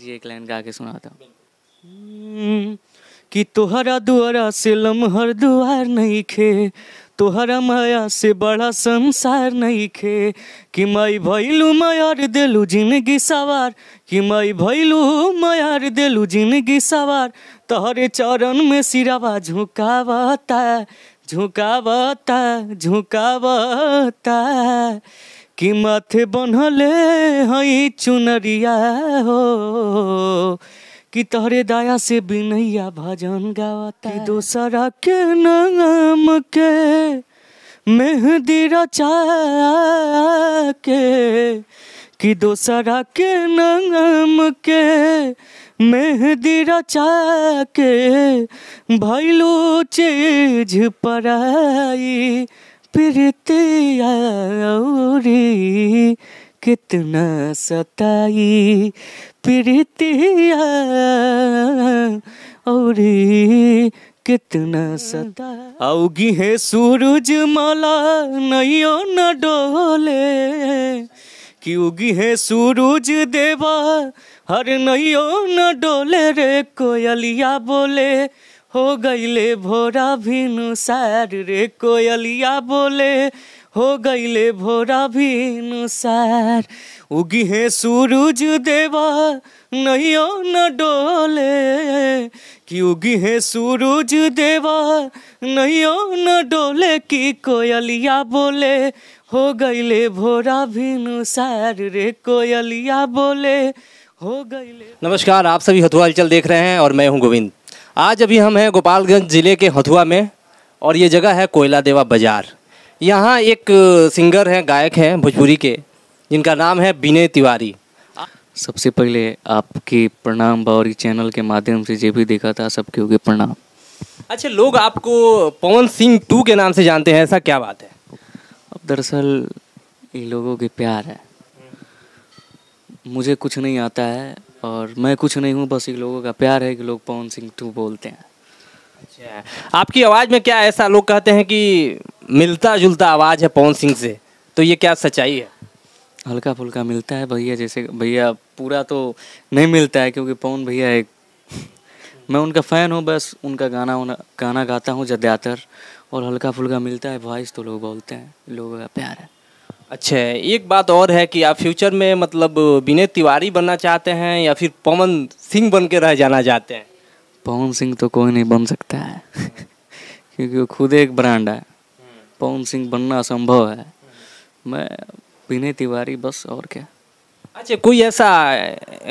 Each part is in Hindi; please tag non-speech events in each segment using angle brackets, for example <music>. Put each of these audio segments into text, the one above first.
जी एक लाइन गा के सुनाता हूँ हम्म, कि तोहरा दुआरा से लमहर दुआर नहीं खे तोहरा माया से बड़ा संसार नहीं खे कि मई भैलू मयार देलू जिंदगी सवार कि मई भैलू मयार देलू जिंदगी सवार तोहरे चरण में सिरावा झुकावता झुकावता झुकावता कि माथे बनले हई चुनरिया हो कि तोहरे दया से बिनैया भजन गावता कि दोसरा के नाम के मेहंदी रचा के कि दोसरा के नाम के मेहंदी रचा के भैलो चीज पराई प्रीतिया कितना सताई प्रीतिया कितना सता औगी है सूरज माला नयो न डोले कि उगी है सूरज देवा हर नयो न डोले रे कोयलिया बोले हो गईले भोरा भीनु सार रे कोयलिया बोले हो गईले भोरा भीनु सार उगी है सूरज देवा ओ न डोले कि उगी है सूरज देवा ओ न डोले कि कोयलिया बोले हो गईले भोरा भीनु सार रे कोयलिया बोले हो गईले नमस्कार आप सभी हथुआ हलचल देख रहे हैं और मैं हूं गोविंद आज अभी हम हैं गोपालगंज ज़िले के हथुआ में और ये जगह है कोयला देवा बाज़ार यहाँ एक सिंगर हैं गायक हैं भोजपुरी के जिनका नाम है विनय तिवारी सबसे पहले आपके प्रणाम बावरी चैनल के माध्यम से जो भी देखा था सबके होगी प्रणाम अच्छा लोग आपको पवन सिंह टू के नाम से जानते हैं ऐसा क्या बात है अब दरअसल ये लोगों के प्यार है मुझे कुछ नहीं आता है और मैं कुछ नहीं हूँ बस एक लोगों का प्यार है कि लोग पवन सिंह टू बोलते हैं अच्छा आपकी आवाज़ में क्या ऐसा लोग कहते हैं कि मिलता जुलता आवाज़ है पवन सिंह से तो ये क्या सच्चाई है हल्का फुल्का मिलता है भैया जैसे भैया पूरा तो नहीं मिलता है क्योंकि पवन भैया एक <laughs> मैं उनका फ़ैन हूँ बस उनका गाना गाना गाता हूँ ज़्यादातर और हल्का फुल्का मिलता है वॉइस तो लोग बोलते हैं लोगों का प्यार है अच्छा एक बात और है कि आप फ्यूचर में मतलब विनय तिवारी बनना चाहते हैं या फिर पवन सिंह बन के रह जाना चाहते हैं पवन सिंह तो कोई नहीं बन सकता है <laughs> क्योंकि वो खुद एक ब्रांड है हम्म। पवन सिंह बनना असंभव है हम्म। मैं विनय तिवारी बस और क्या अच्छा कोई ऐसा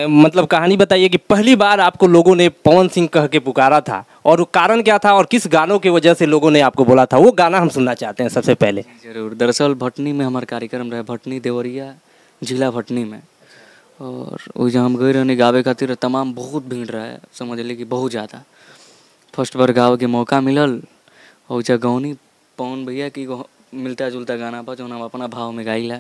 मतलब कहानी बताइए कि पहली बार आपको लोगों ने पवन सिंह कह के पुकारा था और कारण क्या था और किस गानों की वजह से लोगों ने आपको बोला था वो गाना हम सुनना चाहते हैं सबसे पहले जरूर दरअसल भटनी में हमारा कार्यक्रम रहे भटनी देवरिया जिला भटनी में और वो हम गए रहने गावे खातिर तमाम बहुत भीड़ रहे समझ ली कि बहुत ज़्यादा फर्स्ट बार गावे के मौका मिलल और गौनी पवन भैया की मिलता जुलता गाना पर जो हम अपना भाव में गाइला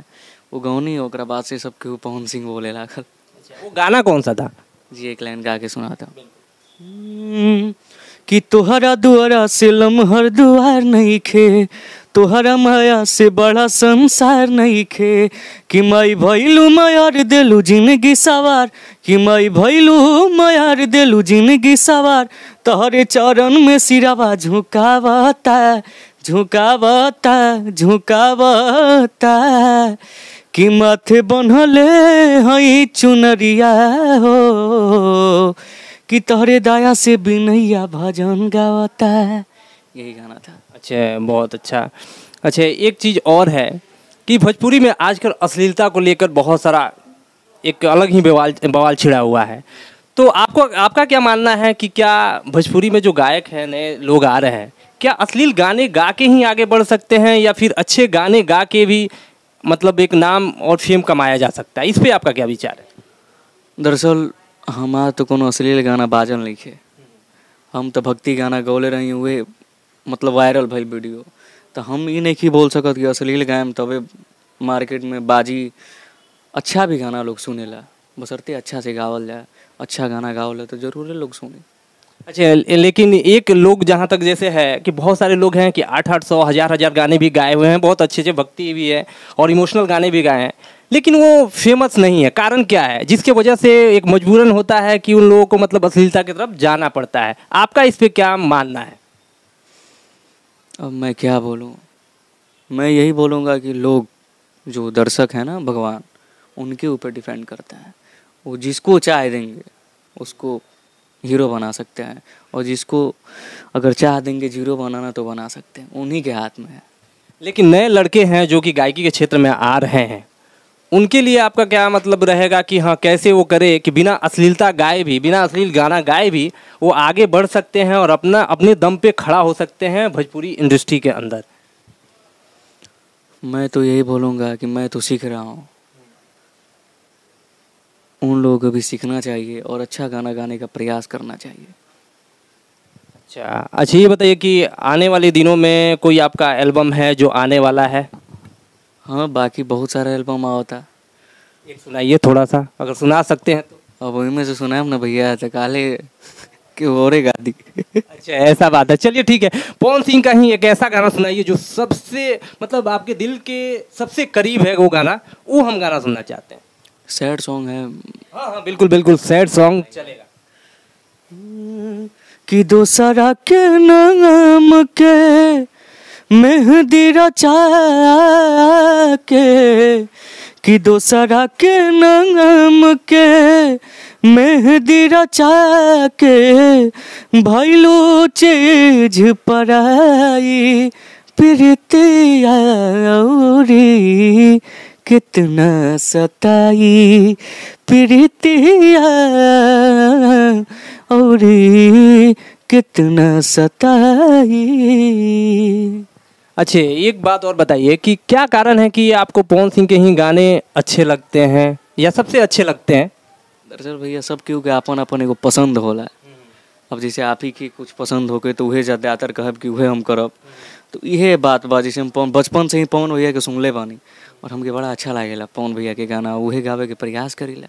वो गौनी ओकरा बाद से सब केहू पवन सिंह बोले लागल अच्छा, वो गाना कौन सा था जी एक लाइन गा के सुना था हम्म, कि तोहरा दुआरा से लमहर दुआर नहीं खे तोहरा माया से बड़ा संसार नहीं खे कि मई भैलू मयार देलू जिंदगी सवार कि मई भैलू मयार देलू जिंदगी सवार तोहरे चरण में सिरावा झुकावता झुकावता झुकावता कि माथे बनले हई चुनरिया हो कि तोहरे दया से बिनैया भजन गावता यही गाना था अच्छा बहुत अच्छा अच्छा एक चीज़ और है कि भोजपुरी में आजकल अश्लीलता को लेकर बहुत सारा एक अलग ही बवाल बवाल छिड़ा हुआ है तो आपको आपका क्या मानना है कि क्या भोजपुरी में जो गायक हैं नए लोग आ रहे हैं क्या अश्लील गाने गा के ही आगे बढ़ सकते हैं या फिर अच्छे गाने गा के भी मतलब एक नाम और फेम कमाया जा सकता है इस पर आपका क्या विचार है दरअसल हमारा तो कोई अश्लील गाना बाजल नहीं है हम तो भक्ति गाना गौले रही हुए मतलब वायरल भाई वीडियो तो हम ये नहीं बोल सकत कि अश्लील गायम तबे मार्केट में बाजी अच्छा भी गाना लोग ला बसरते अच्छा से गावल जाए अच्छा गाना गावल तो ज़रूर लोग सुने अच्छा लेकिन एक लोग जहाँ तक जैसे है कि बहुत सारे लोग हैं कि आठ आठ सौ हज़ार हज़ार गाने भी गाए हुए हैं बहुत अच्छे अच्छे भक्ति भी है और इमोशनल गाने भी गाए हैं लेकिन वो फेमस नहीं है कारण क्या है जिसके वजह से एक मजबूरन होता है कि उन लोगों को मतलब अश्लीलता की तरफ जाना पड़ता है आपका इस पर क्या मानना है अब मैं क्या बोलूँ मैं यही बोलूँगा कि लोग जो दर्शक हैं ना भगवान उनके ऊपर डिपेंड करता है वो जिसको चाहे देंगे उसको हीरो बना सकते हैं और जिसको अगर चाह देंगे जीरो बनाना तो बना सकते हैं उन्हीं के हाथ में है लेकिन नए लड़के हैं जो कि गायकी के क्षेत्र में आ रहे हैं उनके लिए आपका क्या मतलब रहेगा कि हाँ कैसे वो करे कि बिना अश्लीलता गाए भी बिना अश्लील गाना गाए भी वो आगे बढ़ सकते हैं और अपना अपने दम पे खड़ा हो सकते हैं भोजपुरी इंडस्ट्री के अंदर मैं तो यही बोलूँगा कि मैं तो सीख रहा हूँ उन लोगों को भी सीखना चाहिए और अच्छा गाना गाने का प्रयास करना चाहिए अच्छा अच्छा ये बताइए कि आने वाले दिनों में कोई आपका एल्बम है जो आने वाला है हाँ बाकी बहुत सारा एल्बम आता एक सुनाइए थोड़ा सा अगर सुना सकते हैं तो अब वही में से सुना ना भैया तो काले के हो रे गादी अच्छा ऐसा बात है चलिए ठीक है पवन सिंह का ही एक ऐसा गाना सुनाइए जो सबसे मतलब आपके दिल के सबसे करीब है वो गाना वो हम गाना सुनना चाहते हैं सैड सॉन्ग है हाँ हाँ बिल्कुल बिल्कुल सैड सॉन्ग चलेगा कि सारा के नाम के मेहंदी रचा के कि दो सारा के नाम के मेहंदी रचा के भैलो चीज पराई प्रीतिया कितना सताई प्रीतिया और कितना सताई अच्छे एक बात और बताइए कि क्या कारण है कि आपको पवन सिंह के ही गाने अच्छे लगते हैं या सबसे अच्छे लगते हैं दरअसल भैया सब क्योंकि अपन अपन एगो पसंद होला हम्म। अब जैसे आप ही के कुछ पसंद हो गए तो वह ज़्यादातर कहब कि वह हम करब तो इहे बात बा जैसे हम पवन बचपन से ही पवन भैया के सुनले बानी और हमके बड़ा अच्छा ला पवन भैया के गाना वह गावे के प्रयास ला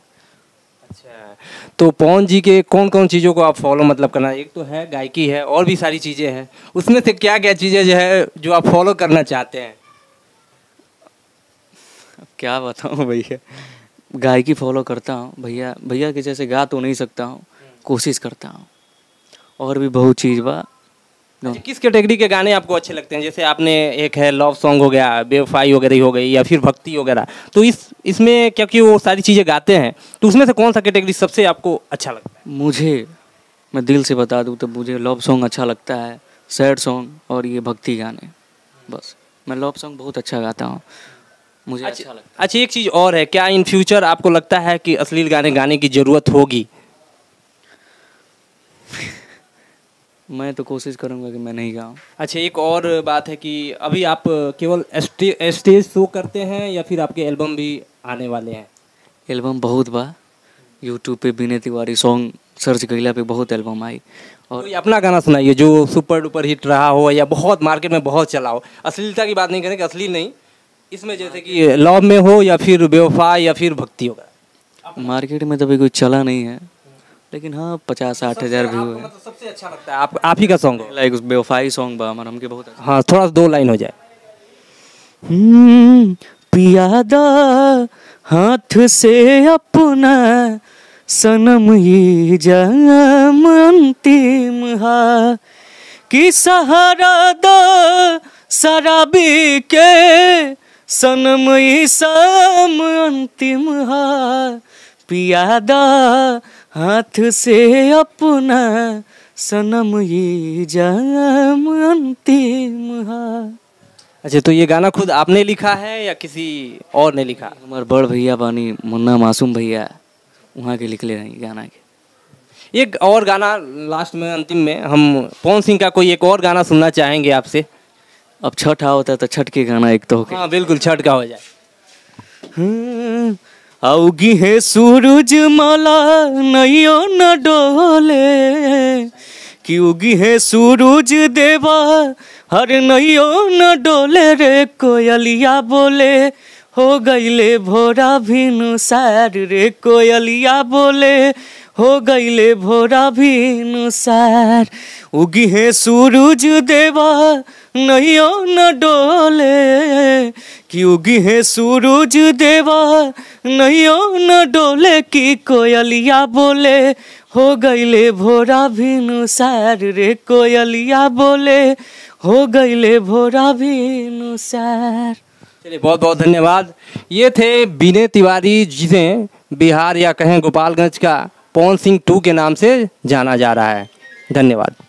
अच्छा तो पवन जी के कौन कौन चीज़ों को आप फॉलो मतलब करना एक तो है गायकी है और भी सारी चीज़ें हैं उसमें से क्या क्या चीज़ें जो है जो आप फॉलो करना चाहते हैं क्या बताऊँ भैया गायकी फॉलो करता हूँ भैया भैया के जैसे गा तो नहीं सकता हूँ हम्म। कोशिश करता हूँ और भी बहुत चीज़ बा अच्छा, किस कैटेगरी के, के गाने आपको अच्छे लगते हैं जैसे आपने एक है लव सॉन्ग हो गया बेवफाई वगैरह हो गई या फिर भक्ति वगैरह तो इस इसमें क्योंकि वो सारी चीज़ें गाते हैं तो उसमें से कौन सा कैटेगरी सबसे आपको अच्छा लगता है मुझे मैं दिल से बता दूँ तो मुझे लव सॉन्ग अच्छा लगता है सैड सॉन्ग और ये भक्ति गाने बस मैं लव सॉन्ग बहुत अच्छा गाता हूँ मुझे अच्छा, अच्छा लगता है अच्छा एक चीज़ और है क्या इन फ्यूचर आपको लगता है कि अश्लील गाने गाने की ज़रूरत होगी <laughs> मैं तो कोशिश करूँगा कि मैं नहीं गाऊँ अच्छा एक और बात है कि अभी आप केवल स्टेज शो करते हैं या फिर आपके एल्बम भी आने वाले हैं एल्बम बहुत बा यूट्यूब पे विनय तिवारी सॉन्ग सर्च गैला पे बहुत एल्बम आई और तो अपना गाना सुनाइए जो सुपर डुपर हिट रहा हो या बहुत मार्केट में बहुत चला हो अश्लीलता की बात नहीं करें कि असली नहीं इसमें जैसे कि लव में हो या फिर बेवफा या फिर भक्ति होगा मार्केट में तो अभी कोई चला नहीं है लेकिन हाँ पचास साठ हज़ार भी हुए मतलब सबसे अच्छा लगता है आप आप ही का सॉन्ग लाइक बेवफाई सॉन्ग बा हमके बहुत अच्छा। हाँ थोड़ा दो लाइन हो जाए हम्म, पियादा हाथ से अपना सनम ये जन्म अंतिम हा कि सहारा दो शराबी के सनम ये सम अंतिम हा पियादा हाथ से अपना सनम ये जम अंतिम अच्छा तो ये गाना खुद आपने लिखा है या किसी और ने लिखा हमारे बड़ भैया बानी मुन्ना मासूम भैया वहाँ के लिख लिखले रही गाना के एक और गाना लास्ट में अंतिम में हम पवन सिंह का कोई एक और गाना सुनना चाहेंगे आपसे अब छठ आ होता है तो छठ के गाना एक तो हाँ बिल्कुल छठ का हो जाए हाँ, आउगी है सूरज माला नयो न डोले कि उगी है सूरज देवा हर नयो न डोले रे कोयलिया बोले हो गईले भोरा भीनु सार रे कोयलिया बोले हो गईले भोरा भीनु सार उगी है सूरज देवा नहीं न डोले कि उगी है सूरज देवा नैया न डोले कि कोयलिया बोले हो गईले भोरा भीनु सार रे कोयलिया बोले हो गईले भोरा भीनु सार चलिए बहुत बहुत धन्यवाद ये थे विनय तिवारी जिसे बिहार या कहें गोपालगंज का पवन सिंह टू के नाम से जाना जा रहा है धन्यवाद